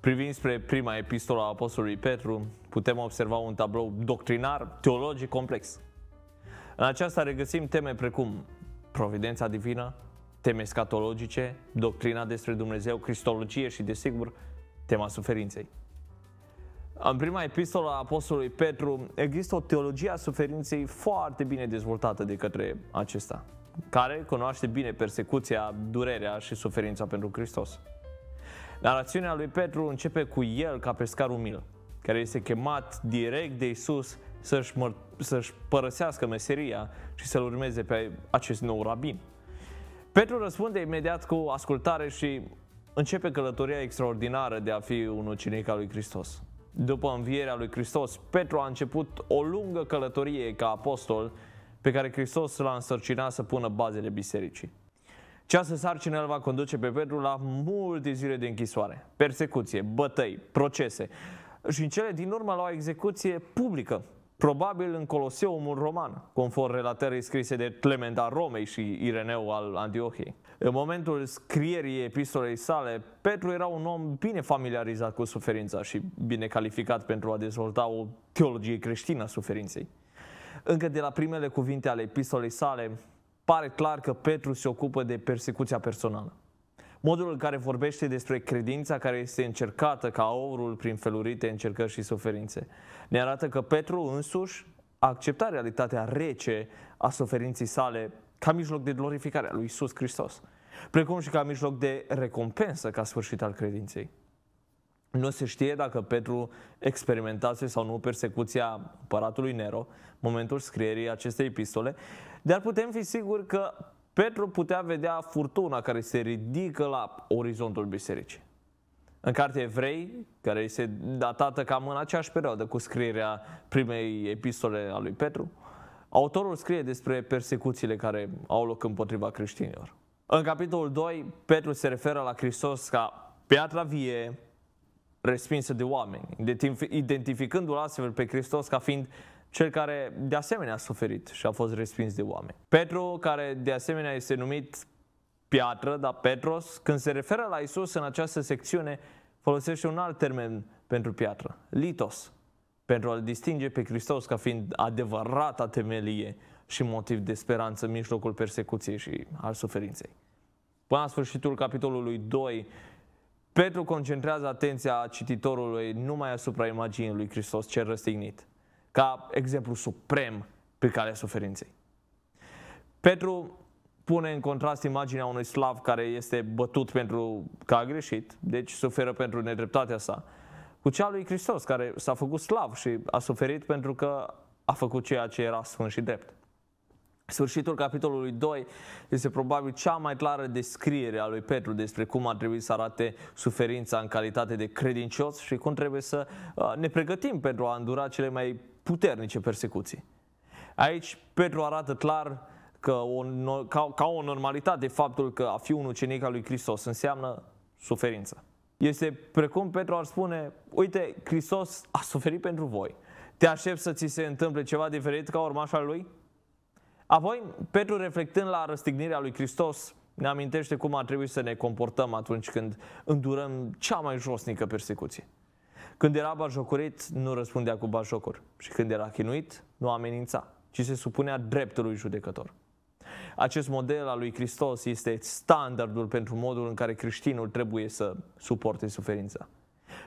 Privind spre prima epistolă a Apostolului Petru, putem observa un tablou doctrinar, teologic complex. În aceasta regăsim teme precum providența divină, teme scatologice, doctrina despre Dumnezeu, cristologie și, desigur, tema suferinței. În prima epistolă a Apostolului Petru există o teologie a suferinței foarte bine dezvoltată de către acesta, care cunoaște bine persecuția, durerea și suferința pentru Hristos. Narațiunea lui Petru începe cu el ca pescar umil, care este chemat direct de Isus să-și, măr- să-și părăsească meseria și să-l urmeze pe acest nou rabin. Petru răspunde imediat cu ascultare și începe călătoria extraordinară de a fi un ucenic al lui Hristos. După învierea lui Hristos, Petru a început o lungă călătorie ca apostol pe care Hristos l-a însărcinat să pună bazele bisericii. Această sarcină îl va conduce pe Petru la multe zile de închisoare, persecuție, bătăi, procese și în cele din urmă la o execuție publică, probabil în Coloseumul Roman, conform relatării scrise de Clement al Romei și Ireneu al Antiohiei. În momentul scrierii epistolei sale, Petru era un om bine familiarizat cu suferința și bine calificat pentru a dezvolta o teologie creștină a suferinței. Încă de la primele cuvinte ale epistolei sale, pare clar că Petru se ocupă de persecuția personală. Modul în care vorbește despre credința care este încercată ca aurul prin felurite încercări și suferințe, ne arată că Petru însuși a acceptat realitatea rece a suferinții sale ca mijloc de glorificare a lui Isus Hristos, precum și ca mijloc de recompensă ca sfârșit al credinței. Nu se știe dacă Petru experimentase sau nu persecuția paratului Nero, momentul scrierii acestei epistole, dar putem fi siguri că Petru putea vedea furtuna care se ridică la orizontul bisericii. În cartea Evrei, care este datată cam în aceeași perioadă cu scrierea primei epistole a lui Petru, autorul scrie despre persecuțiile care au loc împotriva creștinilor. În capitolul 2, Petru se referă la Hristos ca piatra vie, respinsă de oameni, identificându-l astfel pe Hristos ca fiind cel care de asemenea a suferit și a fost respins de oameni. Petru, care de asemenea este numit piatră, dar Petros, când se referă la Isus în această secțiune, folosește un alt termen pentru piatră, litos, pentru a-L distinge pe Hristos ca fiind adevărata temelie și motiv de speranță în mijlocul persecuției și al suferinței. Până la sfârșitul capitolului 2, Petru concentrează atenția cititorului numai asupra imaginii lui Hristos cel răstignit, ca exemplu suprem pe calea suferinței. Petru pune în contrast imaginea unui slav care este bătut pentru că a greșit, deci suferă pentru nedreptatea sa, cu cea lui Hristos care s-a făcut slav și a suferit pentru că a făcut ceea ce era sfânt și drept. Sfârșitul capitolului 2 este probabil cea mai clară descriere a lui Petru despre cum ar trebui să arate suferința în calitate de credincios și cum trebuie să uh, ne pregătim pentru a îndura cele mai puternice persecuții. Aici Petru arată clar că o, ca, ca o normalitate faptul că a fi un ucenic al lui Hristos înseamnă suferință. Este precum Petru ar spune, uite, Hristos a suferit pentru voi. Te aștept să ți se întâmple ceva diferit ca urmașa lui? Apoi, Petru, reflectând la răstignirea lui Hristos, ne amintește cum ar trebui să ne comportăm atunci când îndurăm cea mai josnică persecuție. Când era bajocurit, nu răspundea cu bajocuri și când era chinuit, nu amenința, ci se supunea dreptului judecător. Acest model al lui Hristos este standardul pentru modul în care creștinul trebuie să suporte suferința.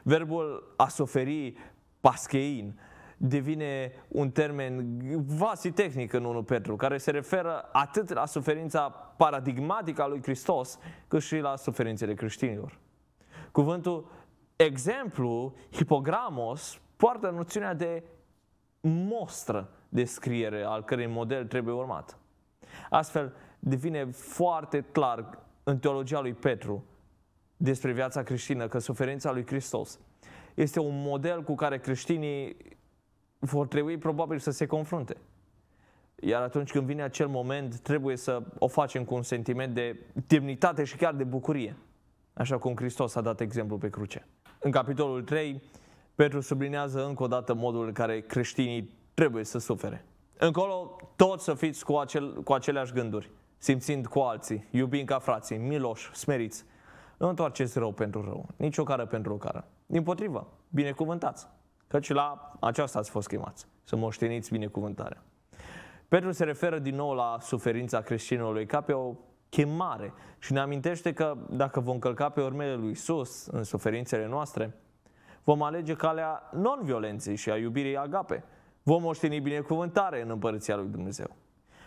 Verbul a suferi paschein, devine un termen vasi tehnic în 1 Petru, care se referă atât la suferința paradigmatică a lui Hristos, cât și la suferințele creștinilor. Cuvântul exemplu, hipogramos, poartă noțiunea de mostră de scriere al cărei model trebuie urmat. Astfel, devine foarte clar în teologia lui Petru despre viața creștină că suferința lui Hristos este un model cu care creștinii vor trebui probabil să se confrunte. Iar atunci când vine acel moment, trebuie să o facem cu un sentiment de demnitate și chiar de bucurie, așa cum Hristos a dat exemplu pe cruce. În capitolul 3, Petru sublinează încă o dată modul în care creștinii trebuie să sufere. Încolo, toți să fiți cu, acel, cu aceleași gânduri, simțind cu alții, iubind ca frații, miloși, smeriți. Nu întoarceți rău pentru rău, nici o cară pentru o cară. Din potrivă, binecuvântați căci la aceasta ați fost chemați, să moșteniți binecuvântarea. Petru se referă din nou la suferința creștinului ca pe o chemare și ne amintește că dacă vom călca pe urmele lui Isus în suferințele noastre, vom alege calea non-violenței și a iubirii agape. Vom moșteni binecuvântare în împărăția lui Dumnezeu.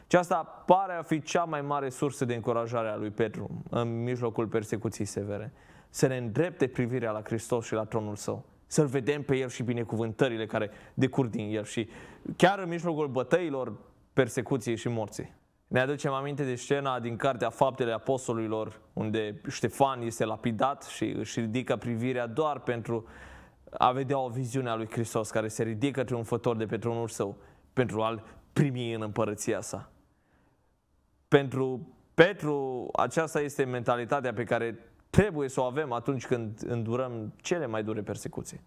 Și asta pare a fi cea mai mare sursă de încurajare a lui Petru în mijlocul persecuției severe. Să ne îndrepte privirea la Hristos și la tronul său să-l vedem pe el și binecuvântările care decurg din el și chiar în mijlocul bătăilor, persecuției și morții. Ne aducem aminte de scena din cartea Faptele Apostolilor, unde Ștefan este lapidat și își ridică privirea doar pentru a vedea o viziune a lui Hristos care se ridică triumfător de pe tronul său pentru a-l primi în împărăția sa. Pentru Petru, aceasta este mentalitatea pe care trebuie să o avem atunci când îndurăm cele mai dure persecuții.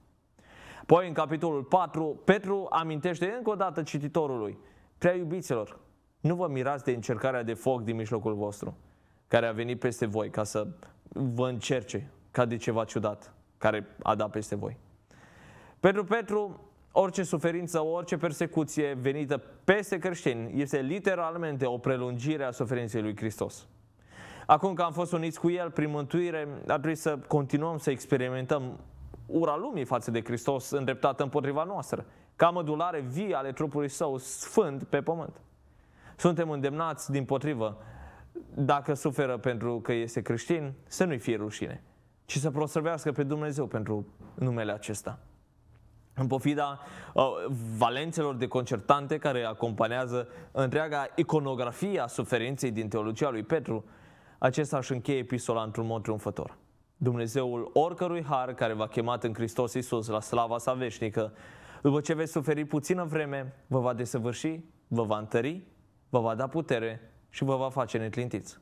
Poi în capitolul 4, Petru amintește încă o dată cititorului, prea iubiților, nu vă mirați de încercarea de foc din mijlocul vostru, care a venit peste voi ca să vă încerce ca de ceva ciudat care a dat peste voi. Pentru Petru, orice suferință, orice persecuție venită peste creștini este literalmente o prelungire a suferinței lui Hristos. Acum că am fost uniți cu El prin mântuire, ar trebui să continuăm să experimentăm ura lumii față de Hristos îndreptată împotriva noastră, ca mădulare vie ale trupului său sfânt pe pământ. Suntem îndemnați din potrivă, dacă suferă pentru că este creștin, să nu-i fie rușine, ci să proservească pe Dumnezeu pentru numele acesta. În pofida uh, valențelor concertante care acompanează întreaga iconografie a suferinței din teologia lui Petru, uh, acesta își încheie epistola într-un mod triumfător. Dumnezeul oricărui har care v-a chemat în Hristos Iisus la slava sa veșnică, după ce veți suferi puțină vreme, vă va desăvârși, vă va întări, vă va da putere și vă va face neclintiți.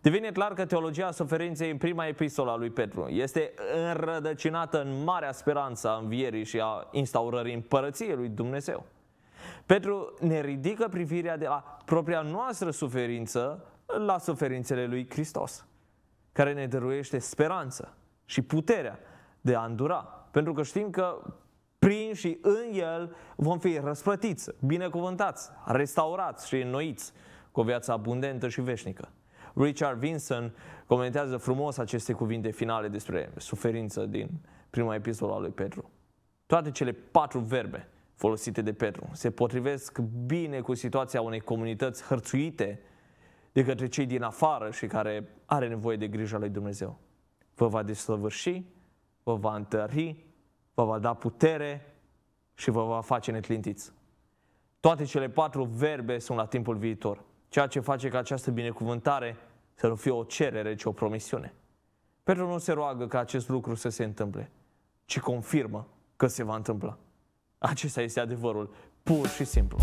Devine clar că teologia suferinței în prima epistola lui Petru este înrădăcinată în marea speranță a învierii și a instaurării împărăției lui Dumnezeu. Petru ne ridică privirea de la propria noastră suferință la suferințele lui Hristos, care ne dăruiește speranță și puterea de a îndura. Pentru că știm că prin și în El vom fi răsplătiți, binecuvântați, restaurați și înnoiți cu o viață abundentă și veșnică. Richard Vinson comentează frumos aceste cuvinte finale despre suferință din prima epistolă a lui Petru. Toate cele patru verbe folosite de Petru se potrivesc bine cu situația unei comunități hărțuite de către cei din afară și care are nevoie de grijă lui Dumnezeu. Vă va desăvârși, vă va întări, vă va da putere și vă va face neclintiți. Toate cele patru verbe sunt la timpul viitor, ceea ce face ca această binecuvântare să nu fie o cerere, ci o promisiune. Petru nu se roagă ca acest lucru să se întâmple, ci confirmă că se va întâmpla. Acesta este adevărul, pur și simplu.